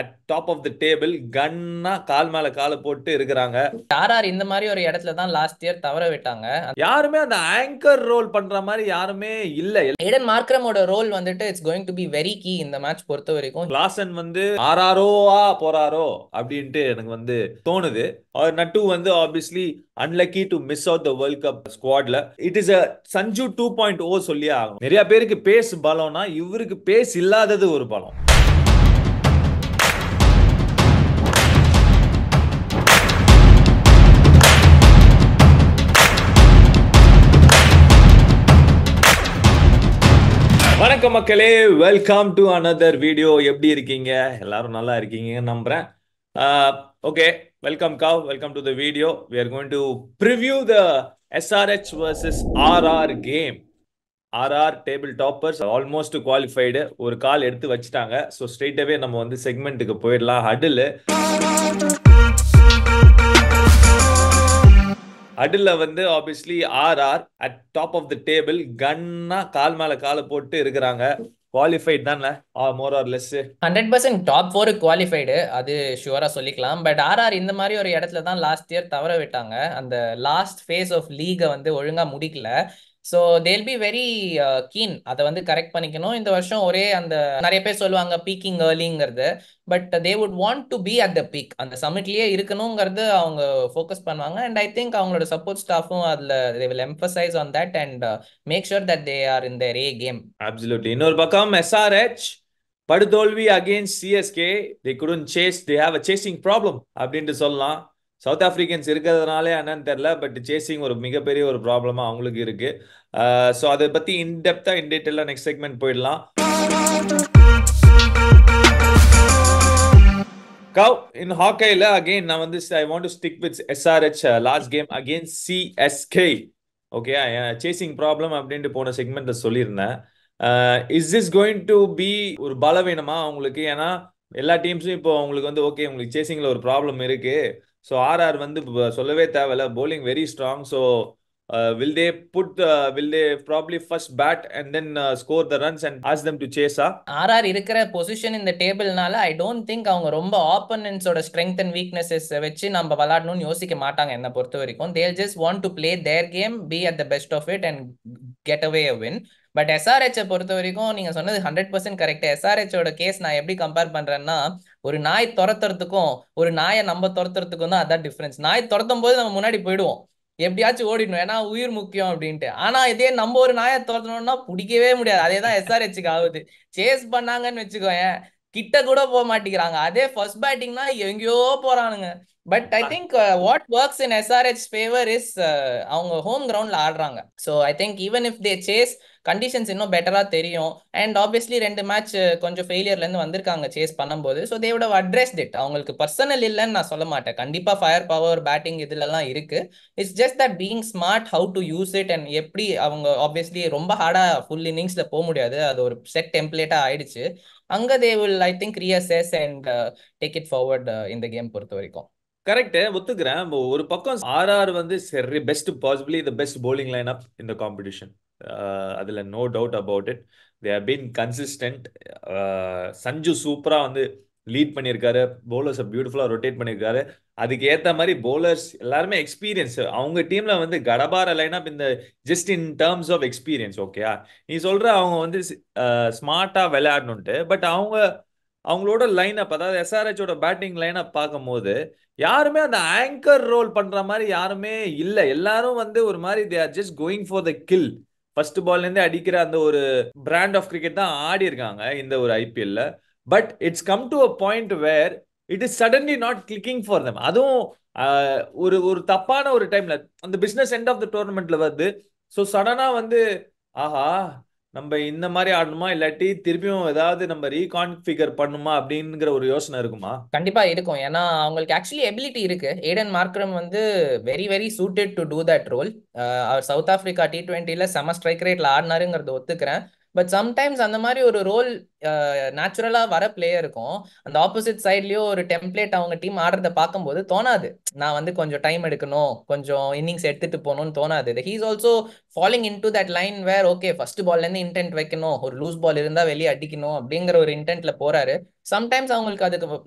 At top of the table கன்னா கால் மேல காலை போட்டு இருக்கிறாங்க ஆர்ஆர் இந்த மாதிரி ஒரு இடத்துல தான் லாஸ்ட் இயர் தவற விட்டாங்க யாருமே அந்த ஆங்கர் ரோல் பண்ற மாதிரி யாருமே இல்ல ஏடன் மார்க்ரமோட ரோல் வந்துட்டு it's going to be very key இந்த மேட்ச் பொறுத்த வரைக்கும் லாசன் வந்து ஆர்ஆரோவா போறாரோ அப்படின்ட்டு எனக்கு வந்து தோணுது அவர் நட்டு வந்து obviously unlucky to miss out the world cup ஸ்குவாட்ல it is a Sanju two point O சொல்லியே ஆகும் நிறைய பேருக்கு பேஸ் பலம்னா இவருக்கு பேஸ் இல்லாதது ஒரு பலம் வணக்கம் மக்களே வெல்கம் டு அனதர் வீடியோ எப்படி இருக்கீங்க எல்லாரும் நல்லா இருக்கீங்கன்னு நம்புறேன் ஓகே வெல்கம் காவ் welcome to the video we are going to preview the SRH versus RR game RR table toppers almost qualified ஒரு கால் எடுத்து வச்சுட்டாங்க ஸோ ஸ்ட்ரெயிட்டாகவே நம்ம வந்து செக்மெண்ட்டுக்கு போயிடலாம் ஹடில் அடில் வந்து obviously RR at top of the table கன்னா கால் மேல கால போட்டு இருக்கிறாங்க குவாலிஃபைட் தானே more or less hundred percent top four qualified அது ஷுவரா சொல்லிக்கலாம் பட் ஆர்ஆர் இந்த மாதிரி ஒரு இடத்துல தான் லாஸ்ட் இயர் தவற விட்டாங்க அந்த லாஸ்ட் ஃபேஸ் ஆஃப் லீகை வந்து ஒழுங்கா முடிக்கல so they'll be very keen அதை வந்து கரெக்ட் பண்ணிக்கணும் இந்த வருஷம் ஒரே அந்த நிறைய பேர் சொல்லுவாங்க பீக்கிங் ஏர்லிங்கிறது but they would want to be at the peak அந்த சமிட்லேயே இருக்கணுங்கிறது அவங்க ஃபோக்கஸ் பண்ணுவாங்க அண்ட் ஐ திங்க் அவங்களோட சப்போர்ட் ஸ்டாஃபும் அதில் they will emphasize on that and make sure that they are in their A game absolutely இன்னொரு பக்கம் எஸ்ஆர்ஹெச் படுதோல்வி against CSK they couldn't chase they have a chasing problem அப்படின்ட்டு சொல்லலாம் south Africans இருக்கிறதுனாலே என்னன்னு தெரில பட் சேசிங் ஒரு மிகப்பெரிய ஒரு ப்ராப்ளமாக அவங்களுக்கு இருக்குது ஸோ அதை பற்றி இன்டெப்த்தாக இன் டீட்டெயிலாக நெக்ஸ்ட் செக்மெண்ட் போயிடலாம் கவ் இன் ஹாக்கையில் அகெயின் நான் வந்து I want to stick with SRH last game again CSK okay chasing problem அப்படின்ட்டு போன செக்மெண்ட்டில் சொல்லியிருந்தேன் is is going to be ஒரு பலவீனமா அவங்களுக்கு ஏன்னா எல்லா டீம்ஸும் இப்போ அவங்களுக்கு வந்து ஓகே உங்களுக்கு சேசிங்கில் ஒரு ப்ராப்ளம் இருக்குது ஸோ ஆர்ஆர் வந்து சொல்லவே தேவையில்ல bowling very strong so will they put will they probably first bat and then score the runs and ask them to சேஸா ஆர்ஆர் இருக்கிற பொசிஷன் இந்த டேபிள்னால ஐ டோன்ட் திங்க் அவங்க ரொம்ப ஆப்பனன்ஸோட ஸ்ட்ரென்த் அண்ட் வீக்னஸஸ் வச்சு நம்ம விளாடணும்னு யோசிக்க மாட்டாங்க என்னை பொறுத்த வரைக்கும் they'll just want to play their game be at the best of it and get away a win but எஸ்ஆர்ஹெச்சை பொறுத்த வரைக்கும் நீங்க சொன்னது ஹண்ட்ரட் பர்சன்ட் கரெக்ட் எஸ்ஆர்ஹெச்சோட கேஸ் நான் எப்படி கம்பேர் பண்றேன்னா ஒரு நாய் துரத்துறதுக்கும் ஒரு நாயை நம்ம துரத்துறதுக்கும் தான் அதான் டிஃபரன்ஸ் நாய் துரத்தும் போது நம்ம முன்னாடி போயிடுவோம் எப்படியாச்சும் ஓடிடணும் ஏன்னா உயிர் முக்கியம் அப்படின்ட்டு ஆனா இதே நம்ம ஒரு நாயை துரத்தணும்னா பிடிக்கவே முடியாது அதே தான் எஸ்ஆர்ஹெச்சுக்கு ஆகுது சேஸ் பண்ணாங்கன்னு வச்சுக்கோங்க கிட்ட கூட போக மாட்டேங்கிறாங்க அதே ஃபர்ஸ்ட் பேட்டிங்னா எங்கேயோ போறானுங்க but I think what works in SRH favour is அவங்க ஹோம் கிரவுண்ட்ல ஆடுறாங்க so I think even if they chase conditions இன்னும் பெட்டராக தெரியும் அண்ட் ஆப்வியஸ்லி ரெண்டு மேட்ச் கொஞ்சம் ஃபெயிலியர்லேருந்து வந்திருக்காங்க சேஸ் பண்ணும்போது ஸோ தேவோட அட்ரஸ் திட் அவங்களுக்கு பர்சனல் இல்லைன்னு நான் சொல்ல மாட்டேன் கண்டிப்பாக ஃபயர் பவர் பேட்டிங் இதுலலாம் இருக்கு it's just that being smart how to use it and எப்படி அவங்க ஆப்வியஸ்லி ரொம்ப ஹார்டாக ஃபுல் இன்னிங்ஸில் போக முடியாது அது ஒரு செட் டெம்ப்ளேட்டாக ஆயிடுச்சு அங்கே they will I think chase and take it forward இந்த கேம் பொறுத்த வரைக்கும் கரெக்ட் ஒத்துக்கிறேன் ஒரு பக்கம் ஆர் ஆர் வந்து சரி best possibly the best bowling line up இந்த காம்படிஷன் அதில் no doubt about it they have been consistent Sanju சூப்பராக வந்து லீட் பண்ணியிருக்காரு பவுலர்ஸை பியூட்டிஃபுல்லாக ரொட்டேட் பண்ணியிருக்காரு அதுக்கு ஏற்ற மாதிரி பவுலர்ஸ் எல்லாருமே எக்ஸ்பீரியன்ஸ் அவங்க டீமில் வந்து கடபார லைனப் இந்த just in terms of experience ஓகேயா நீ சொல்கிற அவங்க வந்து ஸ்மார்ட்டாக விளையாடணுன்ட்டு பட் அவங்க அவங்களோட லைன் அப் அதாவது எஸ்ஆர்ஹெச்சோட பேட்டிங் லைன் அப் பார்க்கும்போது யாருமே அந்த ஆங்கர் ரோல் பண்ணுற மாதிரி யாருமே இல்லை எல்லாரும் வந்து ஒரு மாதிரி they are just going for the kill first பால்லேருந்தே அடிக்கிற அந்த ஒரு பிராண்ட் ஆஃப் கிரிக்கெட் தான் ஆடி இருக்காங்க இந்த ஒரு ஐபிஎல்ல but it's come to a point where it is suddenly not clicking for them அதுவும் ஒரு ஒரு தப்பான ஒரு டைம்ல அந்த பிஸ்னஸ் எண்ட் ஆஃப் த டோர்னமெண்ட்ல வருது ஸோ சடனாக வந்து ஆஹா நம்ம இந்த மாதிரி ஆடணுமா இல்லாட்டி திருப்பியும் ஏதாவது நம்ம ரீகான்ஃபிகர் பண்ணுமா அப்படிங்கிற ஒரு யோசனை இருக்குமா கண்டிப்பா இருக்கும் ஏன்னா அவங்களுக்கு ஆக்சுவலி எபிலிட்டி இருக்கு ஏடன் மார்க்ரம் வந்து very very suited to do that role அவர் சவுத் ஆஃப்ரிக்கா டி ட்வெண்ட்டில செம ஸ்ட்ரைக் ரேட்ல ஆடினாருங்கிறத ஒத்துக்கிறேன் பட் சம்டைம்ஸ் அந்த மாதிரி ஒரு ரோல் நேச்சுரலா வர பிளேயருக்கும் அந்த ஆப்போசிட் சைட்லயோ ஒரு டெம்ப்ளேட் அவங்க டீம் ஆடுறத பார்க்கும்போது தோணாது நான் வந்து கொஞ்சம் டைம் எடுக்கணும் கொஞ்சம் இன்னிங்ஸ் எடுத்துட்டு போகணும்னு தோணாது he's also following in to that line where okay first பால்லேருந்து இன்டென்ட் வைக்கணும் ஒரு லூஸ் பால் இருந்தா வெளியே அடிக்கணும் அப்படிங்கிற ஒரு இன்டென்ட்ல போறாரு சம்டைம்ஸ் அவங்களுக்கு அதுக்கு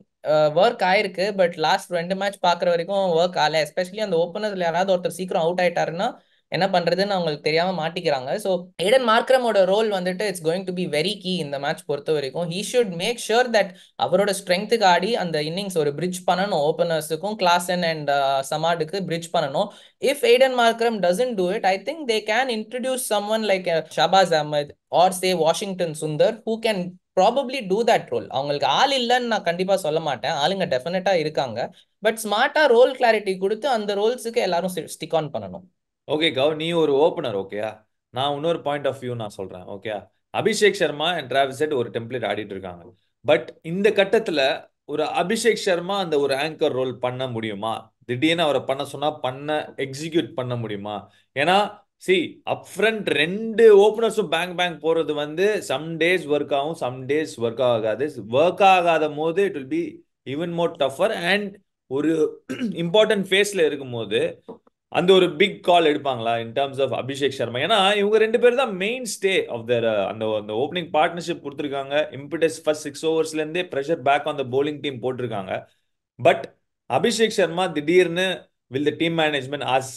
ஒர்க் ஆயிருக்கு பட் லாஸ்ட் ரெண்டு மேட்ச் பாக்குற வரைக்கும் ஒர்க் ஆகல எஸ்பெஷலி அந்த ஓப்பனர்ஸ்ல யாராவது ஒருத்தர் சீக்கிரம் அவுட் ஆயிட்டாருன்னா என்ன பண்றதுன்னு அவங்களுக்கு தெரியாம மாட்டிக்கிறாங்க ஸோ ஏடன் மார்க்ரமோட ரோல் வந்துட்டு it's going to be very key இந்த மேட்ச் பொறுத்த வரைக்கும் he should make sure that அவரோட ஸ்ட்ரென்த்துக்கு ஆடி அந்த இன்னிங்ஸ் ஒரு பிரிட்ஜ் பண்ணணும் ஓப்பனர்ஸுக்கும் கிளாசன் அண்ட் சமாடுக்கு பிரிட்ஜ் பண்ணணும் if Aiden Markram doesn't do it I think they can introduce someone like Shahbaz Ahmed or say Washington Sundar who can probably do that role அவங்களுக்கு ஆள் இல்லைன்னு நான் கண்டிப்பாக சொல்ல மாட்டேன் ஆளுங்க டெஃபினட்டாக இருக்காங்க பட் ஸ்மார்ட்டாக ரோல் கிளாரிட்டி கொடுத்து அந்த ரோல்ஸுக்கு எல்லாரும் ஸ்டிக் ஆன் பண்ணணும் ஓகே கவ் நீ ஒரு ஓப்பனர் ஓகேயா நான் இன்னொரு பாயிண்ட் ஆஃப் வியூ நான் சொல்கிறேன் ஓகேயா அபிஷேக் சர்மா அண்ட் ட்ராவல் செட் ஒரு டெம்ப்ளேட் ஆடிட்டு இருக்காங்க பட் இந்த கட்டத்தில் ஒரு அபிஷேக் சர்மா அந்த ஒரு ஆங்கர் ரோல் பண்ண முடியுமா திடீர்னு அவரை பண்ண சொன்னால் பண்ண எக்ஸிக்யூட் பண்ண முடியுமா ஏன்னா சி அப்ரண்ட் ரெண்டு ஓப்பனர்ஸும் பேங்க் பேங்க் போகிறது வந்து சம் டேஸ் ஒர்க் ஆகும் சம் டேஸ் ஒர்க் ஆகாது ஒர்க் ஆகாத போது it will be even more tougher and ஒரு இம்பார்ட்டன்ட் ஃபேஸில் இருக்கும்போது அந்த ஒரு பிக் கால் எடுப்பாங்களா in terms of Abhishek Sharma ஏன்னா இவங்க ரெண்டு பேர் தான் மெயின் ஸ்டே ஆஃப் தர் அந்த அந்த ஓப்பனிங் பார்ட்னர்ஷிப் கொடுத்துருக்காங்க இம்பிடஸ் ஃபர்ஸ்ட் சிக்ஸ் ஓவர்ஸ்லேருந்தே pressure back on the bowling team போட்டிருக்காங்க பட் அபிஷேக் சர்மா திடீர்னு will the team management ask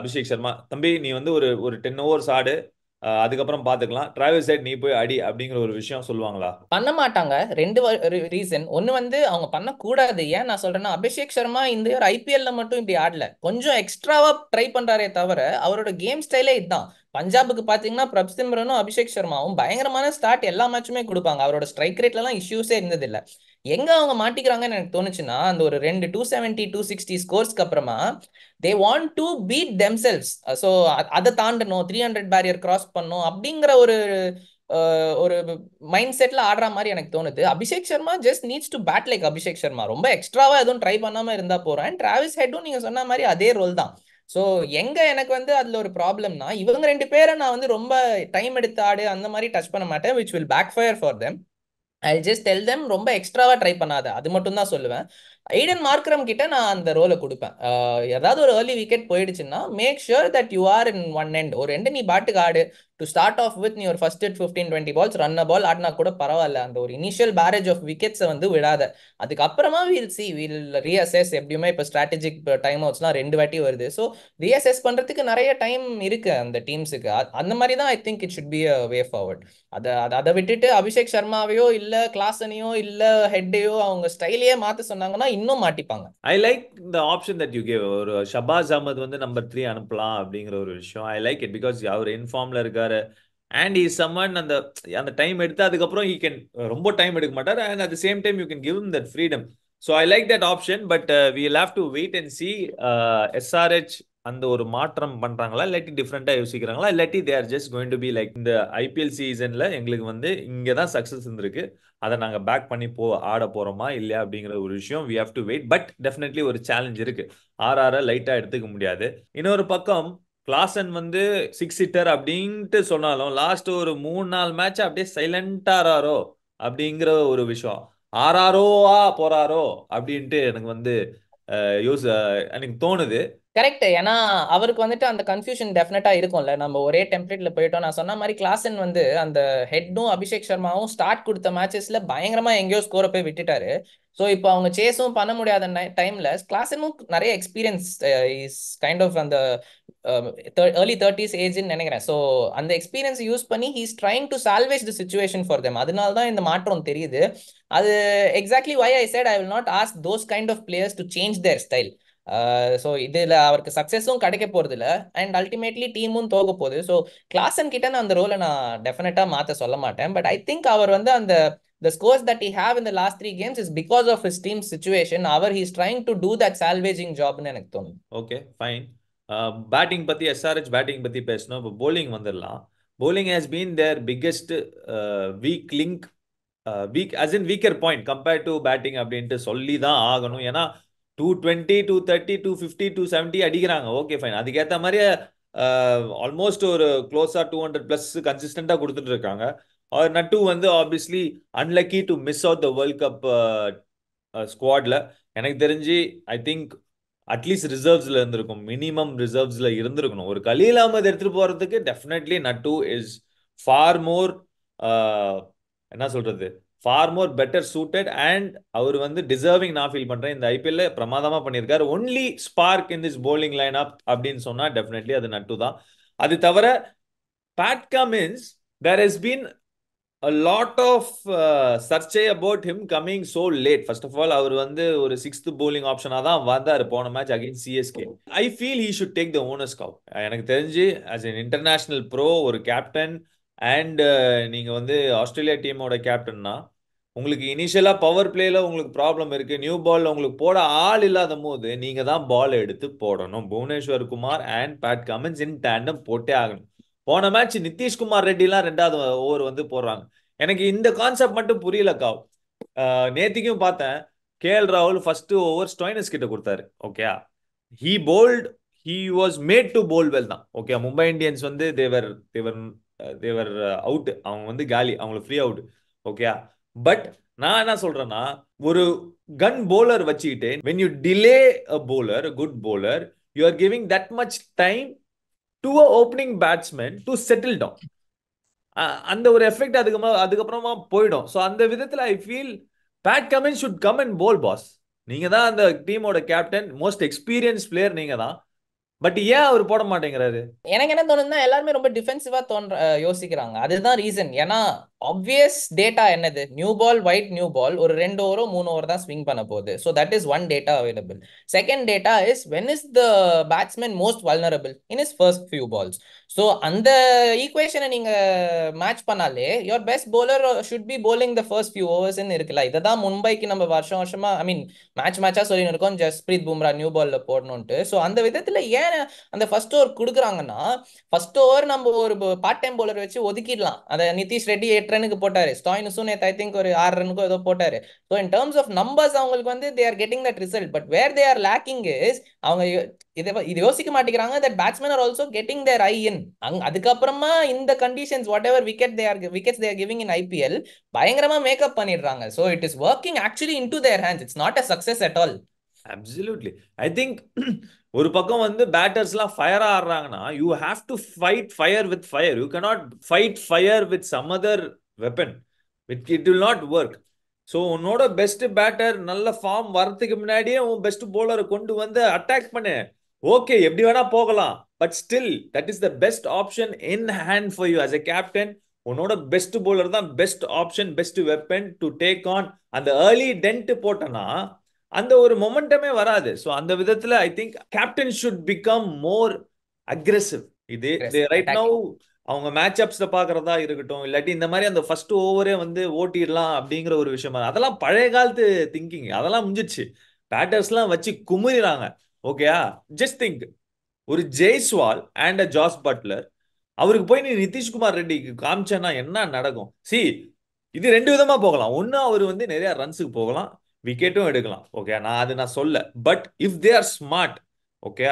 Abhishek Sharma தம்பி நீ வந்து ஒரு ஒரு டென் ஓவர்ஸ் ஆடு அதுக்கப்புறம் பாத்துக்கலாம் டிராவல் சைட் நீ போய் அடி அப்படிங்கிற ஒரு விஷயம் சொல்லுவாங்களா பண்ண மாட்டாங்க ரெண்டு ரீசன் ஒன்னு வந்து அவங்க பண்ணக்கூடாது ஏன் நான் சொல்றேன்னா அபிஷேக் சர்மா இந்த ஒரு ஐபிஎல்ல மட்டும் இப்படி ஆடல கொஞ்சம் எக்ஸ்ட்ராவா ட்ரை பண்றாரே தவிர அவரோட கேம் ஸ்டைலே இதுதான் பஞ்சாபுக்கு பாத்தீங்கன்னா பிரப் சிம்ரனும் அபிஷேக் சர்மாவும் பயங்கரமான ஸ்டார்ட் எல்லா மேட்சுமே கொடுப்பாங்க அவரோட ஸ்ட்ரைக் ரேட்லாம் இஷ்யூஸே இருந்தது இல்லை எங்கே அவங்க மாட்டிக்கிறாங்கன்னு எனக்கு தோணுச்சுன்னா அந்த ஒரு ரெண்டு டூ செவன்டி டூ சிக்ஸ்டி ஸ்கோர்ஸ்க்கு அப்புறமா they want to beat themselves so அதை தாண்டணும் த்ரீ ஹண்ட்ரட் பேரியர் கிராஸ் பண்ணும் அப்படிங்கிற ஒரு ஒரு மைண்ட் செட்டில் ஆடுற மாதிரி எனக்கு தோணுது Abhishek Sharma just needs to bat like Abhishek Sharma ரொம்ப எக்ஸ்ட்ராவா எதுவும் ட்ரை பண்ணாமல் இருந்தால் போறேன் டிராவல்ஸ் ஹெட்டும் நீங்கள் சொன்ன மாதிரி அதே ரோல் தான் ஸோ எங்கே எனக்கு வந்து அதில் ஒரு ப்ராப்ளம்னா இவங்க ரெண்டு பேரை நான் வந்து ரொம்ப டைம் எடுத்து ஆடு அந்த மாதிரி டச் பண்ண மாட்டேன் which will backfire for them I just tell them ரொம்ப எக்ஸ்ட்ராவா ட்ரை பண்ணாத அது மட்டும் தான் சொல்லுவேன் ஐடன் மார்க்கரம் கிட்ட நான் அந்த ரோலை கொடுப்பேன் ஏதாவது ஒரு ஏர்லி விக்கெட் போயிடுச்சுன்னா make sure that you are in one end ஒரு ரெண்டு நீ பாட்டுக்கு ஆடு டு ஸ்டார்ட் ஆஃப் வித் நீ ஒரு first it fifteen twenty balls run a ball ஆடினா கூட பரவாயில்ல அந்த ஒரு இனிஷியல் பேரேஜ் ஆஃப் விக்கெட்ஸை வந்து விடாத அதுக்கப்புறமா வீல் சி வீல் ரீஅசஸ் எப்படியுமே இப்போ ஸ்ட்ராட்டஜிக் டைம் அவுட்ஸ்லாம் ரெண்டு வாட்டி வருது ஸோ ரீஅசஸ் பண்ணுறதுக்கு நிறைய டைம் இருக்கு அந்த டீம்ஸுக்கு அந்த மாதிரி தான் I think it should be a way forward அதை அதை விட்டுட்டு அபிஷேக் சர்மாவையோ இல்லை கிளாசனையோ இல்லை ஹெட்டையோ அவங்க ஸ்டைலையே மாற்ற சொன்னாங்கன்னா இன்னும் மாட்டிப்பாங்க ஐ லைக் இந்த ஆப்ஷன் தட் யூ கேவ் ஒரு ஷபாஸ் அஹமத் வந்து நம்பர் த்ரீ அனுப்பலாம் அப்படிங்கிற ஒரு விஷயம் ஐ லைக் இட் பிகாஸ் அவர் இன்ஃபார்ம்ல இருக்காரு அண்ட் இஸ் சம்மன் அந்த அந்த டைம் எடுத்து அதுக்கப்புறம் ஈ கேன் ரொம்ப டைம் எடுக்க மாட்டார் and at same time you can give that freedom so I like that option but will have to wait and see SRH அந்த ஒரு மாற்றம் பண்றாங்களா இல்லாட்டி டிஃப்ரெண்ட்டாக யோசிக்கிறாங்களா இல்லாட்டி they're just going to be like இந்த ஐபிஎல் சீசன்ல எங்களுக்கு வந்து இங்கே தான் சக்ஸஸ் இருந்திருக்கு அதை நாங்கள் பேக் பண்ணி போ ஆட போறோமா இல்லையா அப்படிங்கிற ஒரு விஷயம் we have to wait but definitely ஒரு சேலஞ்ச் இருக்கு ஆர் ஆர லைட்டா எடுத்துக்க முடியாது இன்னொரு பக்கம் கிளாசன் வந்து சிக்ஸ் ஹிட்டர் அப்படின்ட்டு சொன்னாலும் லாஸ்ட் ஒரு மூணு நாலு மேட்ச் அப்படியே சைலண்டா ஆறாரோ அப்படிங்கிற ஒரு விஷயம் ஆறாரோவா போறாரோ அப்படின்ட்டு எனக்கு வந்து யூஸ் எனக்கு தோணுது கரெக்ட் ஏன்னா அவருக்கு வந்துட்டு அந்த கன்ஃபியூஷன் டெஃபினட்டா இருக்கும்ல நம்ம ஒரே டெம்ப்ளேட்ல போயிட்டோம் நான் சொன்ன மாதிரி கிளாசன் வந்து அந்த ஹெட்டும் அபிஷேக் சர்மாவும் ஸ்டார்ட் கொடுத்த மேட்சஸ்ல பயங்கரமா எங்கேயோ ஸ்கோரை போய் விட்டுட்டாரு ஸோ இப்போ அவங்க சேஸும் பண்ண முடியாத டைம்ல கிளாசனும் நிறைய எக்ஸ்பீரியன்ஸ் இஸ் கைண்ட் ஆஃப் அந்த ஏர்லி தேர்ட்டிஸ் ஏஜ்னு நினைக்கிறேன் ஸோ அந்த எக்ஸ்பீரியன்ஸ் யூஸ் பண்ணி he's trying to salvage the situation for them அதனால தான் இந்த மாற்றம் தெரியுது அது exactly why I said I will not ask those kind of players to change their style so இதில் அவருக்கு சக்ஸஸும் கிடைக்க போகிறது இல்லை அண்ட் அல்டிமேட்லி டீமும் தோக போகுது ஸோ கிளாஸன் கிட்ட நான் அந்த ரோலை நான் டெஃபினட்டாக மாற்ற சொல்ல மாட்டேன் பட் ஐ திங்க் அவர் வந்து அந்த the scores that he have in the last three games is because of his team situation. However, he's trying to do that salvaging job in an Okay, fine. Batting பற்றி SRH batting பற்றி பேசணும் இப்போ bowling வந்துடலாம் bowling has been their biggest weak link weak as in weaker point compared to batting அப்படின்ட்டு சொல்லி தான் ஆகணும் ஏன்னா two twenty two thirty two fifty two seventy அடிக்கிறாங்க ஓகே ஃபைன் அதுக்கேற்ற மாதிரி ஆல்மோஸ்ட் ஒரு க்ளோஸாக டூ ஹண்ட்ரட் ப்ளஸ் கன்சிஸ்டண்ட்டாக கொடுத்துட்டு இருக்காங்க அவர் நட்டு வந்து obviously unlucky to miss out the world cup ஸ்குவாடில் எனக்கு தெரிஞ்சு ஐ திங்க் அட்லீஸ்ட் ரிசர்வ்ஸ்ல இருந்திருக்கும் மினிமம் ரிசர்வ்ஸ்ல இருந்திருக்கணும் ஒரு கலி இல்லாமல் எடுத்துட்டு போறதுக்கு டெஃபினெட்லி நட்டு இஸ் ஃபார் மோர் என்ன சொல்றது far more better suited and அவர் வந்து டிசர்விங் நான் ஃபீல் பண்றேன் இந்த ஐபிஎல்ல பிரமாதமா பண்ணியிருக்காரு only spark in this bowling line up அப்படின்னு சொன்னா டெஃபினெட்லி அது நட்டு தான் அது தவிர Pat Cummins there has been lot of uh, சர்ச்சை about him coming so late first of all அவர் வந்து ஒரு சிக்ஸ்த் போலிங் ஆப்ஷனாக தான் வந்தார் போன match again CSK I feel he should take the owners கவ் எனக்கு தெரிஞ்சு அஸ் என் இன்டர்நேஷனல் ப்ரோ ஒரு கேப்டன் அண்ட் நீங்கள் வந்து ஆஸ்திரேலியா டீமோட கேப்டன்னா உங்களுக்கு இனிஷியலாக பவர் பிளேயில் உங்களுக்கு ப்ராப்ளம் இருக்கு நியூ பால்ல உங்களுக்கு போட ஆள் இல்லாத போது நீங்க தான் பால் எடுத்து போடணும் Bhuvneshwar Kumar and Pat Cummins in tandem போட்டே ஆகணும் போன மேட்ச் நிதிஷ்குமார் ரெட்டிலாம் ரெண்டாவது ஓவர் வந்து போடுறாங்க எனக்கு இந்த கான்செப்ட் மட்டும் புரியலக்கா நேத்திக்கும் பார்த்தேன் கே எல் ராகுல் ஃபர்ஸ்ட் ஓவர் ஸ்டோயினஸ் கிட்ட கொடுத்தாரு okay he bowled he was made to bowl well தான் ஓகே மும்பை இந்தியன்ஸ் வந்து தேவர் தேவர் தேவர் அவுட் அவங்க வந்து காலி அவங்களுக்கு ஃப்ரீ அவுட் ஓகே பட் நான் என்ன சொல்றேன்னா ஒரு கன் போலர் வச்சுக்கிட்டு when you delay a bowler good bowler you are giving that much time to a opening batsman to settle down அந்த ஒரு எஃபெக்ட் அதுக்கு அதுக்கப்புறமா போயிடும் ஸோ அந்த விதத்தில் I feel Pat Cummins should come and bowl boss நீங்க தான் அந்த டீமோட கேப்டன் மோஸ்ட் எக்ஸ்பீரியன்ஸ் பிளேயர் நீங்க தான் பட் ஏன் அவர் போட மாட்டேங்கிறாரு எனக்கு என்ன தோணுதுன்னா எல்லாருமே ரொம்ப டிஃபென்சிவா தோன்ற யோசிக்கிறாங்க அதுதான் ரீசன் ஏன்னா ஆப்வியஸ் டேட்டா என்னது new ball white new ball ஒரு ரெண்டு ஓவரோ மூணு ஓவர் தான் ஸ்விங் பண்ண போகுது so that is one data available second data is when is the batsman most vulnerable in is first few balls so அந்த ஈக்குவேஷனை நீங்கள் மேட்ச் பண்ணாலே your best bowler should be bowling the first few ஓவர்ஸ்ன்னு இருக்குல்ல இதை தான் மும்பைக்கு நம்ம வருஷம் வருஷமா ஐ மீன் மேட்ச் மேட்சாக சொல்லின்னு இருக்கோம் ஜஸ்பிரீத் பும்ரா நியூ பாலில் போடணுன்ட்டு ஸோ அந்த விதத்தில் ஏன் அந்த ஃபர்ஸ்ட் ஓவர் கொடுக்குறாங்கன்னா ஃபர்ஸ்ட் ஓவர் நம்ம ஒரு பார்ட் டைம் போலர் வச்சு ஒதுக்கிடலாம் அதை நிதிஷ் ரெட்டி ரனுக்கு போட்டாரு ஸ்டாயினுஸும் நேற்று ஐ திங்க் ஒரு ஆறு ரனுக்கோ ஏதோ போட்டாரு so in terms of numbers அவங்களுக்கு வந்து they are getting that result but where they are lacking is அவங்க இதை இது யோசிக்க மாட்டேங்கிறாங்க that batsman are also getting their eye in அங் அதுக்கப்புறமா இந்த conditions whatever wicket they're wicket wickets giving in IPL பயங்கரமா மேக்கப் பண்ணிடுறாங்க so it is working actually in to their hands it's not a success at all absolutely I think ஒரு பக்கம் வந்து பேட்டர்ஸ்லாம் fire ஆடுறாங்கன்னா you have to fight fire with fire you cannot fight fire with some other weapon with it will not work so உன்னோட best batter நல்ல form வரத்துக்கு முன்னாடியே உன் பெஸ்ட் போலரை கொண்டு வந்து அட்டாக் பண்ணு ஓகே எப்படி வேணா போகலாம் but still that is the best option in hand for you as a captain உன்னோட பெஸ்ட் போலர் தான் best option best weapon to take on அந்த ஏர்லி டென்ட் போட்டனா அந்த ஒரு மொமெண்டமே வராது ஸோ அந்த விதத்துல I think captain should become more aggressive இது ரைட் நவு அவங்க மேட்ச் அப்ஸ்ல பாக்குறதா இருக்கட்டும் இல்லாட்டி இந்த மாதிரி அந்த ஃபர்ஸ்ட் ஓவரே வந்து ஓட்டிடலாம் அப்படிங்கிற ஒரு விஷயமா அதெல்லாம் பழைய காலத்து திங்கிங் அதெல்லாம் முடிஞ்சிச்சு பேட்டர்ஸ்லாம் வச்சு குமுறாங்க ஓகேயா ஜஸ்ட் திங்க் ஒரு Jaiswal and a Jos Buttler அவருக்கு போய் நீ நிதிஷ்குமார் ரெட்டிக்கு காமிச்சேன்னா என்ன நடக்கும் சி இது ரெண்டு விதமா போகலாம் ஒன்னு அவர் வந்து நிறைய ரன்ஸுக்கு போகலாம் விக்கெட்டும் எடுக்கலாம் ஓகே நான் அது நான் சொல்ல but if they are smart okay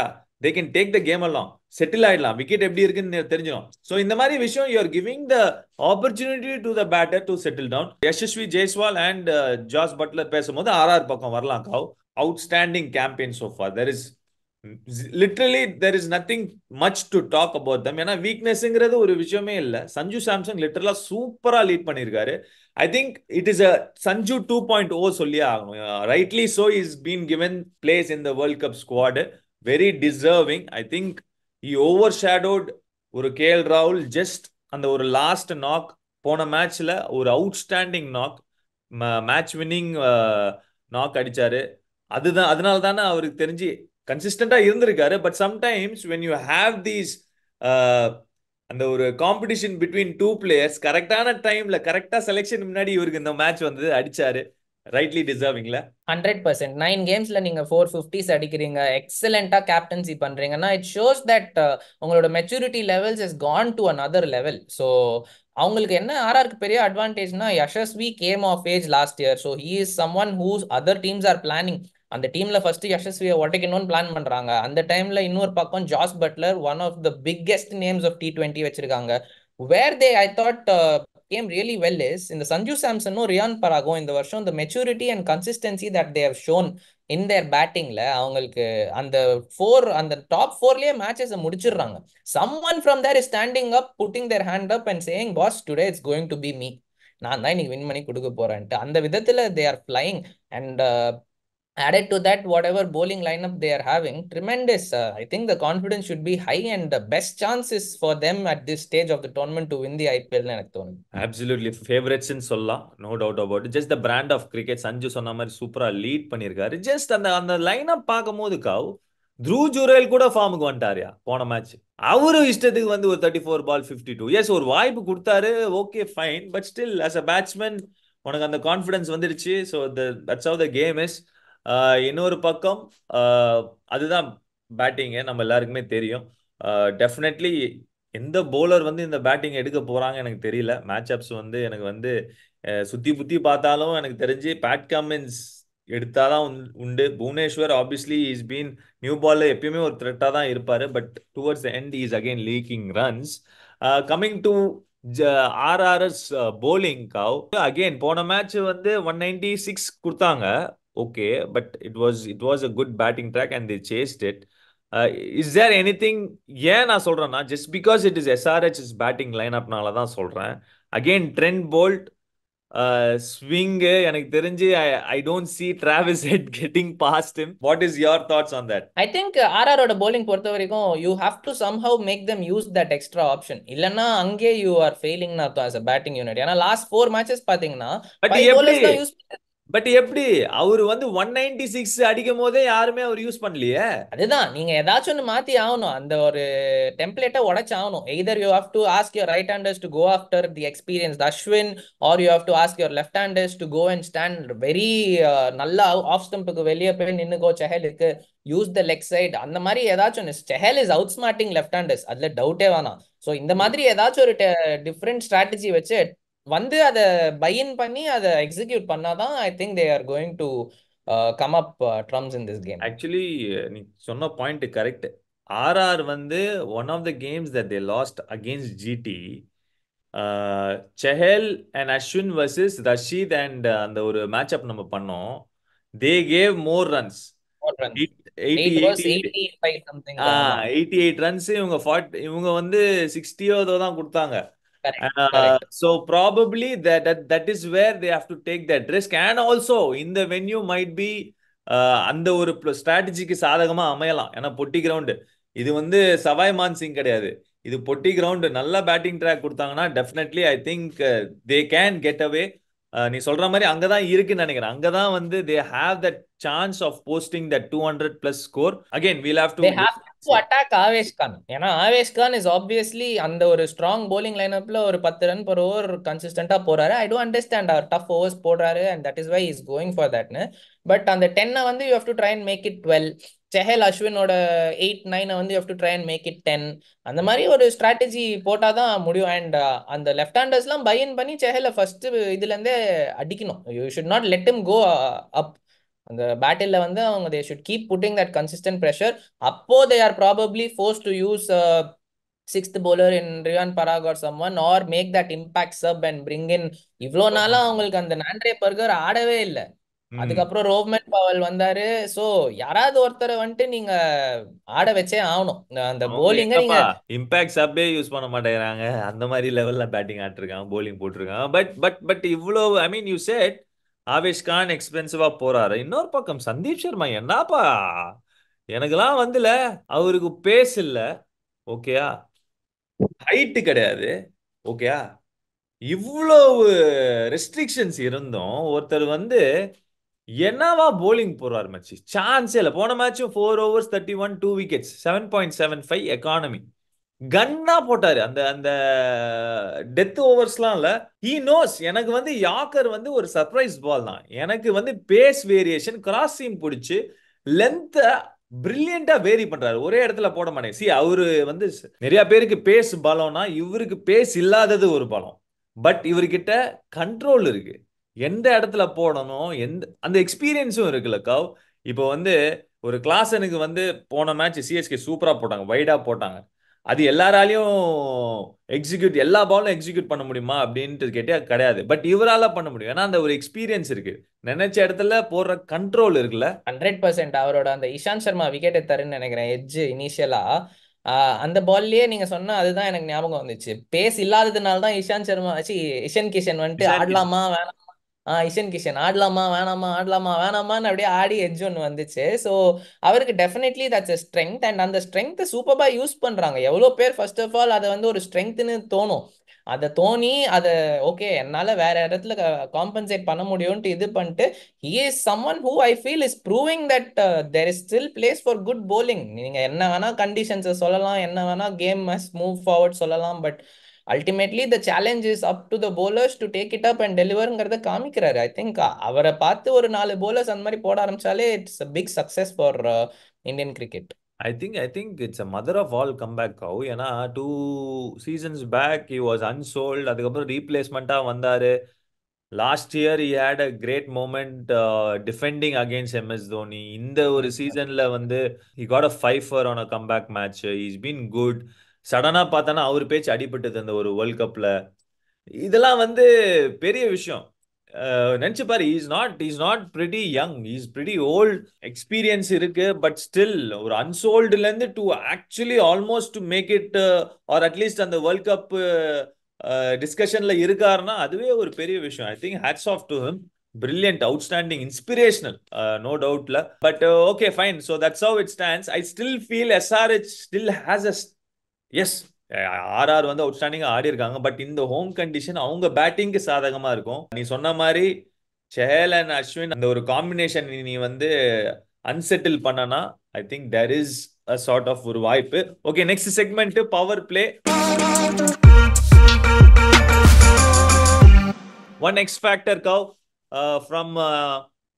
they can take the game எல்லாம் செட்டில் ஆயிடலாம் விக்கெட் எப்படி இருக்குன்னு தெரிஞ்சிடும் ஸோ இந்த மாதிரி விஷயம் you're giving the opportunity to the batter to settle down Yashasvi Jaiswal and Jos Buttler பேசும்போது ஆர்ஆர் பக்கம் வரலாம் out outstanding campaign so far there is literally there is nothing much to talk about them ஏன்னா வீக்னஸ்ங்கிறது ஒரு விஷயமே இல்லை சஞ்சு சாம்சங் லிட்ரலா சூப்பரா லீட் பண்ணியிருக்காரு I think it is a Sanju two point O சொல்லியே ஆகணும் rightly so is been given place in the world cup squad very deserving I think he overshadowed ஒரு கே எல் ராகுல் ஜஸ்ட் அந்த ஒரு last knock போன மேட்ச்ல ஒரு outstanding knock match winning knock அடிச்சாரு அதுதான் அதனால தானே அவருக்கு தெரிஞ்சு கன்சிஸ்டண்டா இருந்திருக்காரு but sometimes when you have these அந்த ஒரு காம்படிஷன் பிட்வீன் டூ பிளேயர்ஸ் கரெக்டான டைம்ல கரெக்டா செலெக்ஷன் முன்னாடி இவருக்கு இந்த மேட்ச் வந்து அடிச்சாரு ரைட்லி டிசர்விங்ல ஹண்ட்ரட் பர்சன்ட் நைன் கேம்ஸ்ல நீங்க ஃபோர் ஃபிஃப்டிஸ் அடிக்கிறீங்க எக்ஸலண்டா கேப்டன்சி பண்றீங்கன்னா இட் ஷோஸ் தட் உங்களோட maturity levels is gone to another level so அவங்களுக்கு என்ன ஆர்ஆருக்கு பெரிய அட்வான்டேஜ்னா Yashasvi came of age last year so he is someone whose other teams are planning அந்த டீம்ல ஃபர்ஸ்ட் யசஸ்வியை உடைக்கணும்னு பிளான் பண்றாங்க அந்த டைம்ல இன்னொரு பக்கம் Jos Buttler one of the biggest names of T twenty வச்சிருக்காங்க where they I thought came really well is இந்த சஞ்சு சாம்சனும் ரியான் பராகும் இந்த வருஷம் இந்த maturity and consistency that they've shown in their பேட்டிங்ல அவங்களுக்கு அந்த ஃபோர் அந்த டாப் ஃபோர்லயே மேட்சஸ் முடிச்சிடுறாங்க someone from there is standing up putting their hand up and saying boss today it's going to be me நான் தான் இன்னைக்கு win பண்ணி கொடுக்க போறேன்ட்டு அந்த விதத்துல they are flying and added to that whatever bowling lineup they are having tremendous uh, i think the confidence should be high and the best chances for them at this stage of the tournament to win the ipl எனக்கு தோணுது absolutely favorites in solla no doubt about it just the brand of cricket Sanju சொன்ன மாதிரி சூப்பரா lead பண்ணிருக்காரு just அந்த அந்த lineup பாக்கும்போது காவ் through Jurel கூட ஃபார்முக்கு வந்துட்டாரியா போன மேட்ச் அவரும் இஷ்டத்துக்கு வந்து ஒரு thirty four ball fifty too எஸ் ஒரு வாய்ப்பு கொடுத்தாரு okay fine but still as a batsman உனக்கு அந்த கான்ஃபிடன்ஸ் வந்துருச்சு so that's how the game is இன்னொரு பக்கம் அதுதான் பேட்டிங்கு நம்ம எல்லாருக்குமே தெரியும் டெஃபினெட்லி எந்த போலர் வந்து இந்த பேட்டிங் எடுக்க போகிறாங்க எனக்கு தெரியல மேட்ச் அப்ஸ் வந்து எனக்கு வந்து சுற்றி புத்தி பார்த்தாலும் எனக்கு தெரிஞ்சு பேட் கமின்ஸ் எடுத்தால் தான் உண்டு Bhuvneshwar obviously is been new பாலில் எப்பயுமே ஒரு த்ரெட்டாக தான் இருப்பார் but towards end is again leaking runs coming to RR's bowling cause again போன மேட்ச் வந்து ஒன் நைன்டி சிக்ஸ் கொடுத்தாங்க okay, but it was it was a good batting track and they chased it. Uh, is there anything ஏன் நான் சொல்கிறேன்னா just because it is SRH is batting லைனப்னால தான் சொல்கிறேன் அகெயின் ட்ரெண்ட் போல்ட் ஸ்விங்கு எனக்கு தெரிஞ்சு I don't see Travis Head getting past him what is your thoughts on that I think ஆர்ஆரோட bowling பொறுத்த வரைக்கும் you have to somehow make them use that extra option இல்லைன்னா அங்கே you are failing நான் அர்த்தம் as a batting unit ஏன்னா last four matches பார்த்தீங்கன்னா but எப்படி அவர் வந்து ஒன் நைன்டி சிக்ஸ் அடிக்கும் போதே யாருமே அவர் யூஸ் பண்ணலையே அதுதான் நீங்க ஏதாச்சும் ஒன்று மாத்தி ஆகணும் அந்த ஒரு டெம்ப்ளேட்டை உடச்சு ஆகணும் either you have to ask your right handers to go after the experience Ashwin or you have to ask your left handers to go and stand very நல்லா ஆஃப் ஸ்டம்புக்கு வெளியே போய் நின்னுக்கோ இருக்கு யூஸ் த லெக் சைட் அந்த மாதிரி ஏதாச்சும் ஒன்று Chahal is outsmarting left handers அதுல டவுட்டே வேணாம் ஸோ இந்த மாதிரி ஏதாச்சும் ஒரு டிஃப்ரெண்ட் ஸ்ட்ராட்டஜி வச்சு வந்து அதை பையன் பண்ணி அதை எக்ஸிக்யூட் பண்ணாதான் I think they are going to come up trumps in this game actually நீ சொன்ன பாயிண்ட் கரெக்ட் ஆர்ஆர் வந்து one of the games that they lost against GT Chahal and Ashwin versus Rashid and அந்த ஒரு மேட்ச் அப் நம்ம பண்ணோம் தே கேவ் மோர் ரன்ஸ் இவங்க வந்து சிக்ஸ்டியோ தான் கொடுத்தாங்க Correct. Uh, Correct. So probably that, that that is where they have to take that risk, and also in the venue might be uh, அந்த ஒரு ஸ்ட்ராட்டஜிக்கு சாதகமா அமையலாம் ஏன்னா பொட்டி கிரவுண்டு இது வந்து சவாய் மான் சிங் கிடையாது இது பொட்டி கிரவுண்டு நல்ல பேட்டிங் ட்ராக் கொடுத்தாங்கன்னா definitely I think they can get away நீ சொல்ற மாதிரி அங்கதான் இருக்குன்னு நினைக்கிறேன் அங்கதான் வந்து they have the chance of posting that two hundred plus score again we'll have to attack Avesh Khan ஏன்னா ஆவேஷ் கான் இஸ் ஆப்வியஸ்லி அந்த ஒரு ஸ்ட்ராங் போலிங் லைனப்ல ஒரு பத்து ரன் பர் ஓவர் கன்சிஸ்டன்டா போறாரு ஐ டோன்ட் அண்டர்ஸ்டாண்ட் அவர் டஃப் ஓவர்ஸ் போடுறாரு and that is why is going for தட்னு பட் அந்த டென்னை வந்து you have to try and make it twelve Chahal அஸ்வினோட எயிட் நைனை வந்து you to try and make it ten அந்த மாதிரி ஒரு ஸ்ட்ராட்டஜி போட்டால் தான் முடியும் அண்ட் uh, அந்த லெஃப்ட் ஹேண்டர்ஸ்லாம் இன் பண்ணி செஹலை ஃபஸ்ட்டு இதுலேருந்தே அடிக்கணும் you should not let him go up அந்த பேட்டில் வந்து அவங்க they should keep putting that consistent pressure அப்போ they are probably forced to use sixth bowler in Riyan Parag or someone or make that impact sub and bring in இவ்வளோ நாளாக அவங்களுக்கு அந்த நாண்ட்ரே burger ஆடவே இல்லை அதுக்கப்புறம் ரோமன் பவல் வந்தாரு சோ யாராவது ஒருத்தர் வந்துட்டு நீங்க ஆட வச்சே ஆகணும் அந்த போலிங்க நீங்க இம்பாக்ட் சப்பே யூஸ் பண்ண மாட்டேங்கிறாங்க அந்த மாதிரி லெவல்ல பேட்டிங் ஆட்டிருக்காங்க போலிங் போட்டிருக்காங்க பட் பட் பட் இவ்வளோ I mean you said Avesh Khan எக்ஸ்பென்சிவா போறாரு இன்னொரு பக்கம் சந்தீப் சர்மா என்னப்பா எனக்குலாம் வந்துல அவருக்கு பேஸ் இல்ல ஓகேயா ஹைட்டு கிடையாது ஓகேயா இவ்வளவு ரெஸ்ட்ரிக்ஷன்ஸ் இருந்தும் ஒருத்தர் வந்து என்னவா போலிங் போறார் மச்சி சான்ஸ் இல்ல போன match four overs thirty one two wicket seven point seven five economy கன்னா போட்டாரு அந்த அந்த டெத் ஓவர்ஸ்லாம் இல்ல ஹி நோஸ் எனக்கு வந்து யாக்கர் வந்து ஒரு சர்ப்ரைஸ் பால் தான் எனக்கு வந்து பேஸ் வேரியேஷன் கிராஸ் சீம் பிடிச்சி லென்த்தை பிரில்லியண்டா வேரி பண்றாரு ஒரே இடத்துல போட மாட்டேன் சி அவரு வந்து நிறைய பேருக்கு பேஸ் பலம்னா இவருக்கு பேஸ் இல்லாதது ஒரு பலம் பட் இவர்கிட்ட கண்ட்ரோல் இருக்கு எந்த இடத்துல போடணும் எந்த அந்த எக்ஸ்பீரியன்ஸும் இருக்குல்ல கவ் இப்போ வந்து ஒரு கிளாஸ் எனக்கு வந்து போன மேட்ச் சிஎஸ்கே சூப்பராக போட்டாங்க வைடாக போட்டாங்க அது எல்லாராலையும் எக்ஸிக்யூட் எல்லா பாலும் எக்ஸிக்யூட் பண்ண முடியுமா அப்படின்ட்டு கேட்டால் கிடையாது பட் இவரால் பண்ண முடியும் ஏன்னா அந்த ஒரு எக்ஸ்பீரியன்ஸ் இருக்கு நினைச்ச இடத்துல போடுற கண்ட்ரோல் இருக்குல்ல ஹண்ட்ரட் பர்சன்ட் அவரோட அந்த இஷாந்த் சர்மா விக்கெட் தருன்னு நினைக்கிறேன் எஜ்ஜு இனிஷியலா அந்த பால்லயே நீங்க சொன்ன அதுதான் எனக்கு ஞாபகம் வந்துச்சு பேஸ் இல்லாததுனால தான் இஷாந்த் சர்மா வச்சு இஷன் கிஷன் வந்துட்டு ஆடலாமா வேணாம் இஷன் கிஷன் ஆடலாமா வேணாமா ஆடலாமா வேணாமான்னு அப்படியே ஆடி எஜ் ஒன்று வந்துச்சு ஸோ அவருக்கு definitely that's a strength and அந்த ஸ்ட்ரென்த் சூப்பராக யூஸ் பண்ணுறாங்க எவ்வளோ பேர் ஃபர்ஸ்ட் ஆஃப் ஆல் அதை வந்து ஒரு ஸ்ட்ரென்த்னு தோணும் அதை தோணி அதை ஓகே என்னால் வேற இடத்துல காம்பன்சேட் பண்ண முடியும்ன்ட்டு இது பண்ணிட்டு he is someone who I feel is proving that there is still place for good bowling நீங்கள் என்ன வேணால் கண்டிஷன்ஸை சொல்லலாம் என்ன வேணால் கேம் மஸ் மூவ் ஃபார்வர்ட் சொல்லலாம் but ultimately the challenge is up to the bowlers to take it up and டெலிவருங்கிறத காமிக்கிறாரு ஐ திங்க் அவரை பார்த்து ஒரு நாலு போலர்ஸ் அந்த மாதிரி போட ஆரம்பிச்சாலே it's big success for Indian cricket I think I think it's a mother of all comeback cause ஏன்னா two seasons back he was unsold அதுக்கப்புறம் ரீப்ளேஸ்மெண்ட்டாக வந்தார் last year he had a great moment defending against MS Dhoni இந்த ஒரு சீசனில் வந்து he got a fifer on a comeback match is been good சடனாக பார்த்தோன்னா அவர் பேச்சு அடிபட்டது அந்த ஒரு வேர்ல்ட் கப்பில் இதெல்லாம் வந்து பெரிய விஷயம் நினச்சி பாரு is not is not pretty young is pretty old experience இருக்கு பட் ஸ்டில் ஒரு அன்சோல்டுலேருந்து to actually almost to make it or at least அந்த வேர்ல்ட் கப் டிஸ்கஷன்ல இருக்காருன்னா அதுவே ஒரு பெரிய விஷயம் I think hats off to him brilliant outstanding inspirational no டவுட்ல but okay fine so that's how it stands I still feel SRH still has a S RR வந்து அவுட்ஸ்டாண்டிங்காக ஆடி இருக்காங்க பட் இந்த ஹோம் கண்டிஷன் அவங்க பேட்டிங்க்கு சாதகமாக இருக்கும் நீ சொன்ன மாதிரி சேல் அண்ட் அஸ்வின் அந்த ஒரு காம்பினேஷன் நீ வந்து அன்செட்டில் பண்ணனா I think there is a sort of ஒரு வாய்ப்பு okay next segment power play one X factor Gow from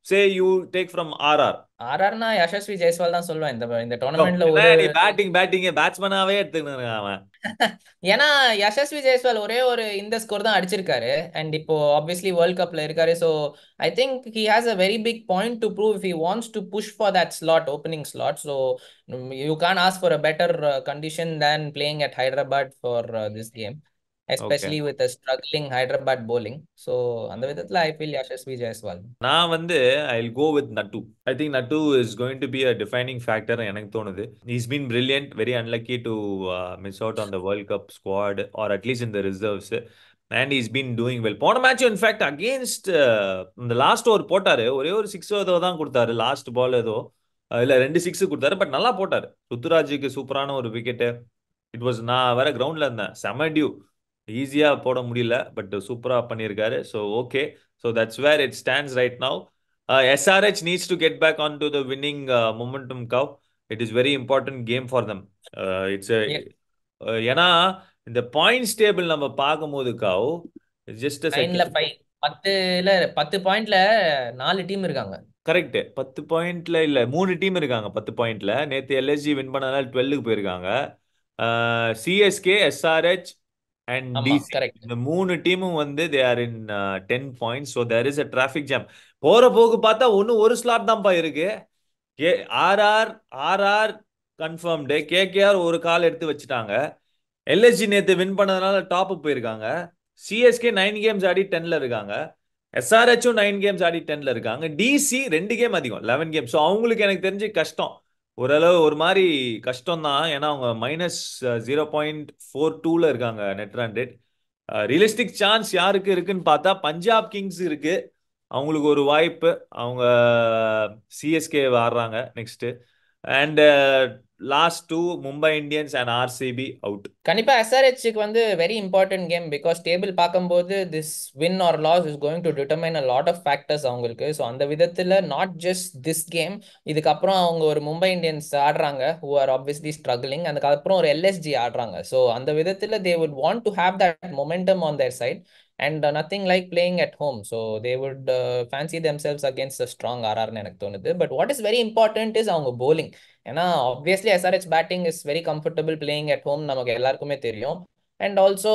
say you take from R R ஆர்ஆர்னா யசஸ்வி ஜெய்ஸ்வால் தான் சொல்லுவேன் இந்த இந்த டோர்னமெண்ட்ல ஒரு பேட்டிங் பேட்டிங் பேட்ஸ்மேனாவே எடுத்துக்கிட்டு அவன் ஏன்னா யசஸ்வி ஜெய்ஸ்வால் ஒரே ஒரு இந்த ஸ்கோர் தான் அடிச்சிருக்காரு அண்ட் இப்போ ஆப்வியஸ்லி வேர்ல்ட் கப்ல இருக்காரு so I think he has a very big point to prove he wants to push for that slot opening slot so you can ask for a better condition than playing at Hyderabad for this game especially with struggling Hyderabad bowling so அந்த விதத்தில் I feel Yashasvi Jaiswal நான் வந்து ஐ go with Nattu I think Nattu is going to be a defining factor எனக்கு தோணுது is been brilliant very unlucky to miss out on the world cup squad or at least in the reserves and is been doing well போன match in fact against இந்த last over போட்டார் ஒரே ஒரு six ஏதோ தான் கொடுத்தாரு லாஸ்ட் பால் ஏதோ இல்லை ரெண்டு சிக்ஸ் கொடுத்தாரு பட் நல்லா போட்டார் ருத்துராஜுக்கு சூப்பரான ஒரு விக்கெட் இட் வாஸ் நான் வேற கிரவுண்ட்ல இருந்தேன் செம டியூ ஈஸியாக போட முடியல பட் சூப்பராக பண்ணியிருக்காரு so okay so that's where it stands right now SRH needs to get back on to the winning momentum cause it is very important game for them it's ஏன்னா இந்த பாயிண்ட்ஸ் டேபிள் நம்ம பார்க்கும்போது கவ் just பத்துல பத்து பாயிண்ட்ல நாலு team இருக்காங்க correct பத்து பாயிண்ட்ல இல்ல மூணு டீம் இருக்காங்க பத்து பாயிண்ட்ல நேத்து எல்எஸ்ஜி வின் பண்ணனால டுவெல்லுக்கு போயிருக்காங்க சிஎஸ்கே uh, எஸ்ஆர்ஹெச் அண்ட் இந்த மூணு டீமும் வந்து they are in ten points so there is a traffic jam போற போக்கு பார்த்தா ஒன்னும் ஒரு ஸ்லாட் தான்ப்பா இருக்கு K RR RR confirmed KKR ஒரு கால் எடுத்து வச்சுட்டாங்க எல்எஸ்ஜி நேற்று வின் பண்ணதுனால டாப்பு போயிருக்காங்க சிஎஸ்கே நைன் கேம்ஸ் ஆடி டென்ல இருக்காங்க எஸ்ஆர்ஹெச்சும் நைன் கேம்ஸ் ஆடி டென்ல இருக்காங்க டிசி ரெண்டு கேம் அதிகம் லெவன் கேம் ஸோ அவங்களுக்கு எனக்கு தெரிஞ்சு கஷ்டம் ஓரளவு ஒரு மாதிரி கஷ்டம் தான் ஏன்னா அவங்க மைனஸ் ஜீரோ பாயிண்ட் ஃபோர் டூவில் இருக்காங்க நெட் ரேண்டட் ரியலிஸ்டிக் சான்ஸ் யாருக்கு இருக்குன்னு பார்த்தா பஞ்சாப் கிங்ஸ் இருக்கு அவங்களுக்கு ஒரு வாய்ப்பு அவங்க சிஎஸ்கே ஆடுறாங்க next and last two Mumbai Indians and RCB out கண்டிப்பா எஸ்ஆர்ஹெச்சுக்கு வந்து very important game because table பார்க்கும்போது this win or loss is going to determine a lot of factors அவங்களுக்கு ஸோ அந்த விதத்தில் நாட் ஜஸ்ட் திஸ் கேம் இதுக்கப்புறம் அவங்க ஒரு மும்பை இந்தியன்ஸ் ஆடுறாங்க ஹூ ஆர் ஆப்வியஸ்லி ஸ்ட்ரகிளிங் அதுக்கப்புறம் ஒரு எல்எஸ்ஜி ஆடுறாங்க ஸோ அந்த விதத்தில் they would want to have that momentum on their side and nothing like playing at home so they would fancy themselves against strong ஆர்ஆர்னு எனக்கு தோணுது but what is very important is அவங்க bowling ஏன்னா obviously SRH batting is very comfortable playing at home நமக்கு எல்லாருக்குமே தெரியும் and also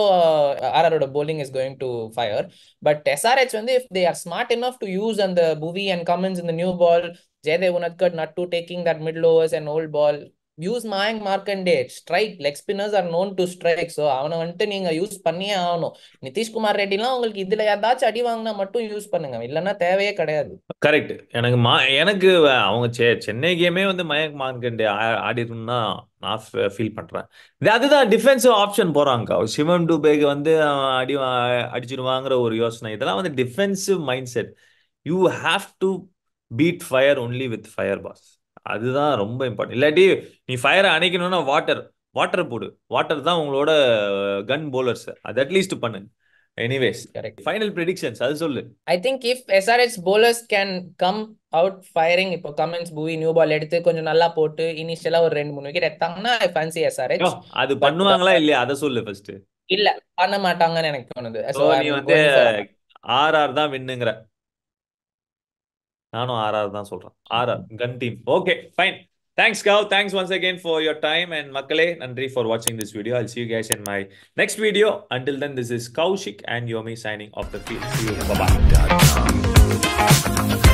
ஆர்ஆரோட bowling is going to fire but SRH வந்து if they are smart enough to use அந்த Bhuvi and Cummins இந்த new ball Jaydev Unadkat Nat to taking that mid lovers and old ball use Mayank Markande strike leg spinners are known to strike so அவனை வந்துட்டு நீங்க use பண்ணியே ஆகணும் நிதிஷ்குமார் ரெட்டிலாம் உங்களுக்கு இதுல ஏதாச்சும் அடி வாங்கினா மட்டும் யூஸ் பண்ணுங்க இல்லைன்னா தேவையே கிடையாது கரெக்ட் எனக்கு மா எனக்கு அவங்க செ சென்னை கேமே வந்து மயங்க் மார்க்கண்டே ஆடிடணும்னா நான் ஃபீல் பண்றேன் அதுதான் டிஃபென்சிவ் ஆப்ஷன் போறாங்க சிவன் டூபேக்கு வந்து அடி அடிச்சிருவாங்கிற ஒரு யோசனை இதெல்லாம் வந்து defensive mindset you have to beat fire only with fire boss அதுதான் ரொம்ப இம்பார்ட்டன்ட் இல்லாட்டி நீ ஃபயரை அணைக்கணும்னா வாட்டர் வாட்டர் போடு வாட்டர் தான் உங்களோட கன் uh, போலர்ஸ் அது அட்லீஸ்ட் பண்ணு எனிவேஸ் கரெக்ட் ஃபைனல் ப்ரெடிக்ஷன்ஸ் அது சொல்லு I think if SRS bowlers can come out firing இப்போ கமெண்ட்ஸ் பூவி நியூ பால் எடுத்து கொஞ்சம் நல்லா போட்டு இனிஷியலா ஒரு ரெண்டு மூணு விக்கெட் எடுத்தாங்கன்னா ஐ ஃபேன்சி எஸ்ஆர்எஸ் அது பண்ணுவாங்களா uh, இல்லையா அதை சொல்லு ஃபர்ஸ்ட் இல்ல பண்ண மாட்டாங்கன்னு எனக்கு தோணுது சோ நீ வந்து ஆர்ஆர் தான் வின்னுங்கற நானும் ஆர்ஆர் தான் சொல்றேன் RR gun team okay fine thanks Gow thanks once again for your time and மக்களே நன்றி ஃபார் வாட்சிங் this video I see you guys in my next video until then this is Kaushik and யோமி signing off the feel